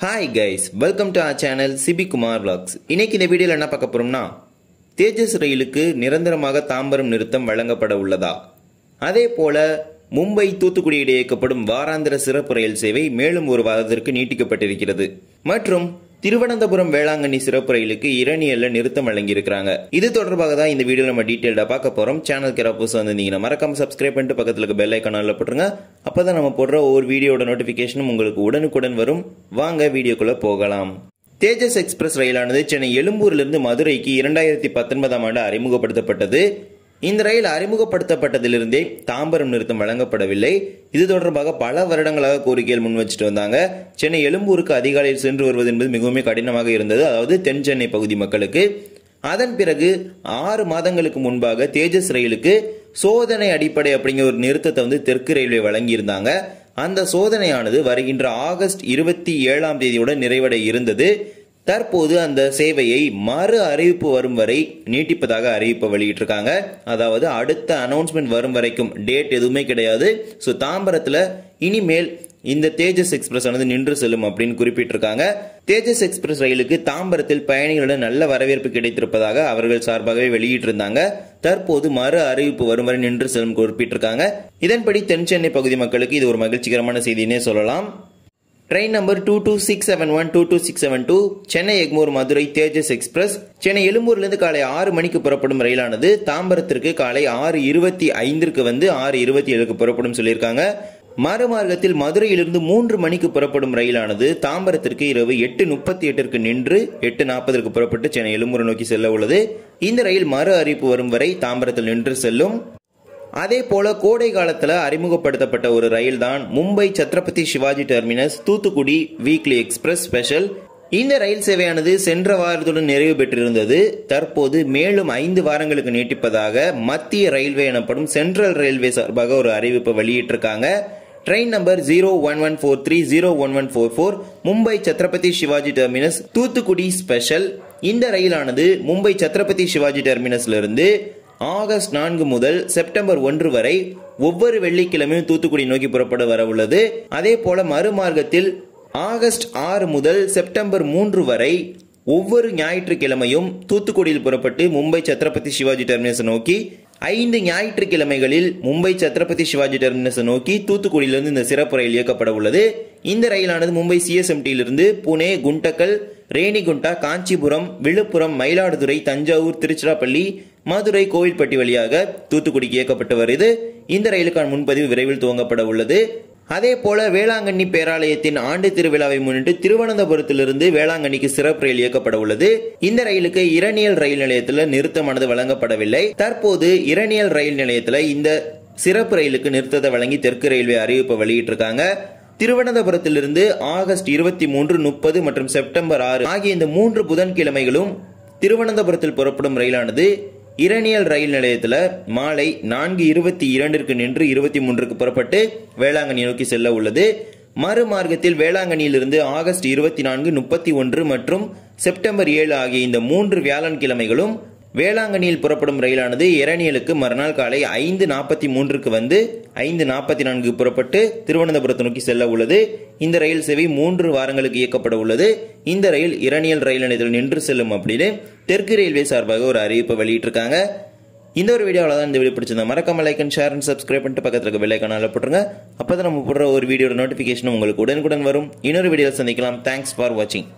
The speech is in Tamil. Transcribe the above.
hi guys welcome to our channel Sibi Kumar vlogs இன்னைக்கு இந்த வீடியோவில் என்ன பார்க்க போகிறோம்னா தேஜஸ் ரயிலுக்கு நிரந்தரமாக தாம்பரம் நிறுத்தம் வழங்கப்பட உள்ளதா அதே போல மும்பை தூத்துக்குடி இடையே இயக்கப்படும் வாராந்திர சிறப்பு ரயில் சேவை மேலும் ஒரு வாரத்திற்கு நீட்டிக்கப்பட்டிருக்கிறது மற்றும் திருவனந்தபுரம் வேளாங்கண்ணி சிறப்பு ரயிலுக்கு இரணியல்ல நிறுத்தம் வழங்கியிருக்காங்க இது தொடர்பாக தான் இந்த வீடியோ நம்ம டீட்டெயிலாக பார்க்க போகிறோம் சேனல் கேரா வந்து வந்திருந்தீங்கன்னா மறக்காம சப்ஸ்கிரைப் பண்ணிட்டு பக்கத்தில் இருக்க பெல் ஐக்கான போட்டுருங்க அப்போ தான் நம்ம போடுற ஒவ்வொரு வீடியோட நோட்டிஃபிகேஷனும் உங்களுக்கு உடனுக்குடன் வரும் வாங்க வீடியோக்குள்ளே போகலாம் தேஜஸ் எக்ஸ்பிரஸ் ரயிலானது சென்னை எழும்பூரிலிருந்து மதுரைக்கு இரண்டாயிரத்தி பத்தொன்பதாம் ஆண்டு அறிமுகப்படுத்தப்பட்டது இந்த ரயில் அறிமுகப்படுத்தப்பட்டதிலிருந்தே தாம்பரம் நிறுத்தம் வழங்கப்படவில்லை இது தொடர்பாக பல வருடங்களாக கோரிக்கைகள் முன் வச்சுட்டு வந்தாங்க சென்னை எழும்பூருக்கு அதிகாலையில் சென்று வருவது என்பது மிகவும் கடினமாக இருந்தது அதாவது தென் சென்னை பகுதி மக்களுக்கு அதன் பிறகு ஆறு மாதங்களுக்கு முன்பாக தேஜஸ் ரயிலுக்கு சோதனை அடிப்படை அப்படிங்கிற ஒரு நிறுத்தத்தை வந்து தெற்கு ரயில்வே வழங்கியிருந்தாங்க அந்த சோதனையானது வருகின்ற ஆகஸ்ட் இருபத்தி ஏழாம் தேதியுடன் நிறைவடை இருந்தது தற்போது அந்த சேவையை மறு அறிவிப்பு வரும் வரை நீட்டிப்பதாக அறிவிப்பை வெளியிட்டிருக்காங்க அதாவது அடுத்த அனௌன்ஸ்மெண்ட் வரும் வரைக்கும் டேட் எதுவுமே கிடையாது ஸோ தாம்பரத்தில் இனிமேல் இந்த தேஜஸ் எக்ஸ்பிரஸ் ஆனது நின்று செல்லும் அப்படின்னு குறிப்பிட்டிருக்காங்க தேஜஸ் எக்ஸ்பிரஸ் ரயிலுக்கு தாம்பரத்தில் பயணிகளுடன் நல்ல வரவேற்பு கிடைத்திருப்பதாக அவர்கள் சார்பாகவே வெளியிட்டிருந்தாங்க தற்போது மறு அறிவிப்பு வரும் வரை நின்று செல்லும் குறிப்பிட்டிருக்காங்க இதன்படி தென் சென்னை பகுதி மக்களுக்கு இது ஒரு மகிழ்ச்சிகரமான செய்தினே சொல்லலாம் train number two two six seven one two two six seven two Chennai Egmore Madurai Tejas express Chennai எழும்பூர்லேருந்து காலை ஆறு மணிக்கு புறப்படும் ரயிலானது தாம்பரத்திற்கு காலை ஆறு இருபத்தி ஐந்திற்கு வந்து ஆறு இருபத்தி ஏழுக்கு புறப்படும் சொல்லியிருக்காங்க மறுமார்க்கத்தில் மதுரையிலிருந்து மூன்று மணிக்கு புறப்படும் ரயிலானது தாம்பரத்திற்கு இரவு எட்டு முப்பத்தி எட்டிற்கு நின்று எட்டு நாற்பதற்கு புறப்பட்டு சென்னை எழும்பூரை நோக்கி செல்ல உள்ளது இந்த ரயில் மறு அறிவிப்பு வரும் வரை தாம்பரத்தில் நின்று செல்லும் அதே போல கோடை காலத்தில் அறிமுகப்படுத்தப்பட்ட ஒரு ரயில் தான் Mumbai Chhatrapati Shivaji terminus Thoothukudi weekly express special இந்த ரயில் சேவையானது சென்ற வாரத்துடன் நிறைவு பெற்றிருந்தது தற்போது மேலும் ஐந்து வாரங்களுக்கு நீட்டிப்பதாக மத்திய ரயில்வே எனப்படும் சென்ட்ரல் ரயில்வே சார்பாக ஒரு அறிவிப்பை வெளியிட்டிருக்காங்க train number zero one one four three zero one one four four Mumbai Chhatrapati Shivaji terminus Thoothukudi special இந்த ரயிலானது மும்பை சத்ரபதி சிவாஜி டெர்மினஸ்ல இருந்து ஆகஸ்ட் நான்கு முதல் செப்டம்பர் ஒன்று வரை ஒவ்வொரு வெள்ளிக்கிழமையும் தூத்துக்குடி நோக்கி புறப்பட வர உள்ளது அதே போல மறுமார்க்கத்தில் ஆகஸ்ட் ஆறு முதல் செப்டம்பர் மூன்று வரை ஒவ்வொரு ஞாயிற்றுக்கிழமையும் தூத்துக்குடியில் புறப்பட்டு மும்பை சத்ரபதி சிவாஜி டெர்மினஸ் நோக்கி ஐந்து ஞாயிற்றுக்கிழமைகளில் மும்பை சத்ரபதி சிவாஜி டெர்மினஸ் நோக்கி தூத்துக்குடியிலிருந்து இந்த சிறப்பு ரயில் இயக்கப்பட உள்ளது இந்த ரயிலானது மும்பை சிஎஸ்எம்டியிலிருந்து புனே குண்டக்கல் ரேணிகுண்டா காஞ்சிபுரம் விழுப்புரம் மயிலாடுதுறை தஞ்சாவூர் திருச்சிராப்பள்ளி மதுரை கோவில்பட்டி வழியாக தூத்துக்குடிக்கு இயக்கப்பட்டு வருது இந்த ரயிலுக்கான முன்பதிவு விரைவில் துவங்கப்பட உள்ளது அதே போல வேளாங்கண்ணி பேராலயத்தின் ஆண்டு திருவிழாவை முன்னிட்டு திருவனந்தபுரத்திலிருந்து வேளாங்கண்ணிக்கு சிறப்பு ரயில் இயக்கப்பட உள்ளது இந்த ரயிலுக்கு இரணியல் ரயில் நிலையத்தில் நிறுத்தமானது வழங்கப்படவில்லை தற்போது இரணியல் ரயில் நிலையத்தில் இந்த சிறப்பு ரயிலுக்கு நிறுத்தத்தை வழங்கி தெற்கு ரயில்வே அறிவிப்பு வெளியிட்டிருக்காங்க திருவனந்தபுரத்திலிருந்து ஆகஸ்ட் இருபத்தி மூன்று முப்பது மற்றும் செப்டம்பர் ஆறு ஆகிய இந்த மூன்று புதன்கிழமைகளும் திருவனந்தபுரத்தில் புறப்படும் ரயிலானது இரணியல் ரயில் நிலையத்தில் மாலை நான்கு இருபத்தி இரண்டிற்கு நின்று இருபத்தி மூன்றுக்கு புறப்பட்டு வேளாங்கண்ணி நோக்கி செல்ல உள்ளது மறுமார்க்கத்தில் வேளாங்கண்ணியிலிருந்து ஆகஸ்ட் இருபத்தி நான்கு முப்பத்தி ஒன்று மற்றும் செப்டம்பர் ஏழு ஆகிய இந்த மூன்று வியாழன் கிழமைகளும் வேளாங்கண்ணியில் புறப்படும் ரயிலானது இரணியலுக்கு மறுநாள் காலை ஐந்து நாற்பத்தி மூன்றுக்கு வந்து ஐந்து நாற்பத்தி நான்கு புறப்பட்டு திருவனந்தபுரத்தை நோக்கி செல்ல உள்ளது இந்த ரயில் சேவை மூன்று வாரங்களுக்கு இயக்கப்பட உள்ளது இந்த ரயில் இரணியல் ரயில் நிலையத்தில் நின்று செல்லும் அப்படின்னு தெற்கு ரயில்வே சார்பாக ஒரு அறிவிப்பை வெளியிட்டிருக்காங்க இந்த ஒரு வீடியோவில் தான் இந்த வீடியோ பிடிச்சிருந்தா மறக்காம like and share and subscribe பண்ணிட்டு பக்கத்தில் இருக்க பெல்லைக்கனால போட்டுருங்க அப்போ தான் நம்ம போடுற ஒரு வீடியோட நோட்டிஃபிகேஷன் உங்களுக்கு உடனுக்குடன் வரும் இன்னொரு வீடியோவில் சந்திக்கலாம் தேங்க்ஸ் ஃபார் வாட்சிங்